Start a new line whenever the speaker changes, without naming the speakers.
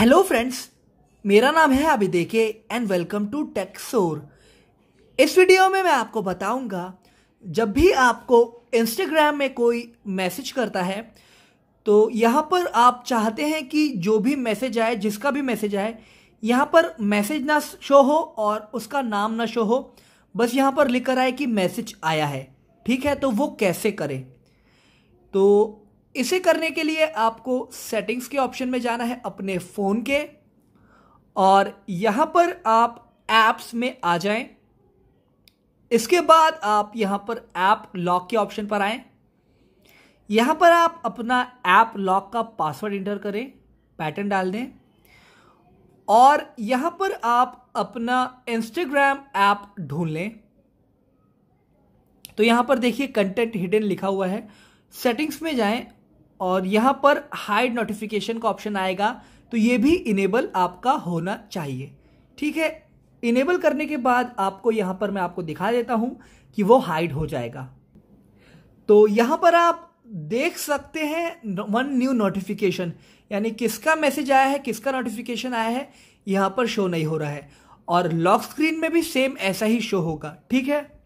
hello friends मेरा नाम है अभी देखे एंड वेलकम टू टेक्सोर इस वीडियो में मैं आपको बताऊंगा जब भी आपको इंस्टाग्राम में कोई मैसेज करता है तो यहाँ पर आप चाहते हैं कि जो भी मैसेज आए जिसका भी मैसेज आए यहाँ पर मैसेज ना शो हो और उसका नाम ना शो हो बस यहाँ पर लिख कर आए कि मैसेज आया है ठीक है तो वो कैसे करें तो इसे करने के लिए आपको सेटिंग्स के ऑप्शन में जाना है अपने फ़ोन के और यहाँ पर आप ऐप्स में आ जाएं इसके बाद आप यहाँ पर ऐप लॉक के ऑप्शन पर आए यहाँ पर आप अपना ऐप लॉक का पासवर्ड इंटर करें पैटर्न डाल दें और यहाँ पर आप अपना इंस्टाग्राम ऐप ढूंढ लें तो यहाँ पर देखिए कंटेंट हिडन लिखा हुआ है सेटिंग्स में जाएं और यहाँ पर हाइड नोटिफिकेशन का ऑप्शन आएगा तो ये भी इनेबल आपका होना चाहिए ठीक है इनेबल करने के बाद आपको यहाँ पर मैं आपको दिखा देता हूँ कि वो हाइड हो जाएगा तो यहाँ पर आप देख सकते हैं वन न्यू नोटिफिकेशन यानी किसका मैसेज आया है किसका नोटिफिकेशन आया है यहाँ पर शो नहीं हो रहा है और लॉक स्क्रीन में भी सेम ऐसा ही शो होगा ठीक है